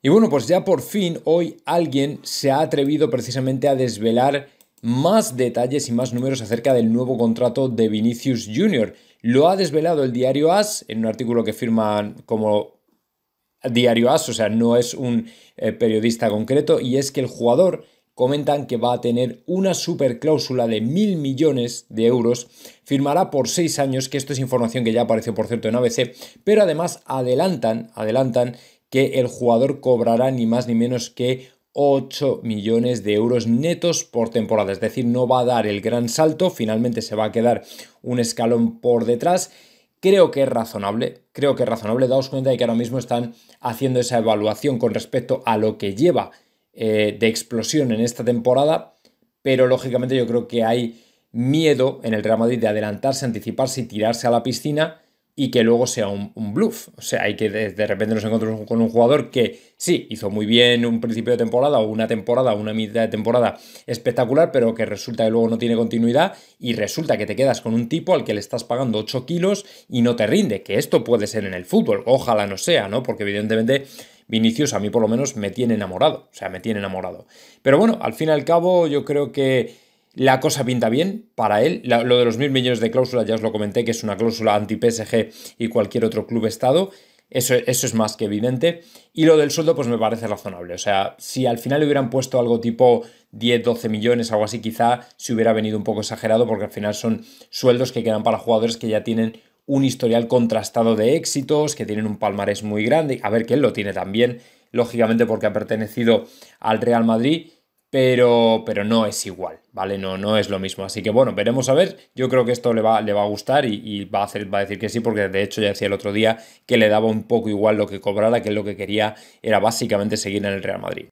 Y bueno, pues ya por fin hoy alguien se ha atrevido precisamente a desvelar más detalles y más números acerca del nuevo contrato de Vinicius Jr. Lo ha desvelado el diario AS en un artículo que firman como diario AS, o sea, no es un eh, periodista concreto, y es que el jugador comentan que va a tener una super cláusula de mil millones de euros, firmará por seis años, que esto es información que ya apareció por cierto en ABC, pero además adelantan, adelantan que el jugador cobrará ni más ni menos que 8 millones de euros netos por temporada. Es decir, no va a dar el gran salto, finalmente se va a quedar un escalón por detrás. Creo que es razonable, creo que es razonable. Daos cuenta de que ahora mismo están haciendo esa evaluación con respecto a lo que lleva eh, de explosión en esta temporada, pero lógicamente yo creo que hay miedo en el Real Madrid de adelantarse, anticiparse y tirarse a la piscina y que luego sea un, bluff. O sea, hay que de, repente nos encontramos con un jugador que sí, hizo muy bien un principio de temporada o una temporada una mitad de temporada espectacular, pero que resulta que luego no tiene continuidad y resulta que te quedas con un tipo al que le estás pagando 8 kilos y no te rinde, que esto puede ser en el fútbol, ojalá no sea, ¿no? Porque evidentemente... Vinicius a mí por lo menos me tiene enamorado, o sea, me tiene enamorado. Pero bueno, al fin y al cabo yo creo que la cosa pinta bien para él. lo de los mil millones de cláusula, ya os lo comenté, que es una cláusula anti-PSG y cualquier otro club estado. Eso, eso, es más que evidente. Y lo del sueldo, pues me parece razonable. O sea, si al final le hubieran puesto algo tipo 10, 12 millones, algo así, quizá se hubiera venido un poco exagerado, porque al final son sueldos que quedan para jugadores que ya tienen un historial contrastado de éxitos, que tienen un palmarés muy grande. A ver, que él lo tiene también, lógicamente, porque ha pertenecido al Real Madrid, pero, pero no es igual. ¿vale? No, no es lo mismo. Así que bueno, veremos a ver. Yo creo que esto le va, le va a gustar y, va, a hacer, va a decir que sí, porque de hecho ya decía el otro día que le daba un poco igual lo que cobrara, que lo que quería era básicamente seguir en el Real Madrid.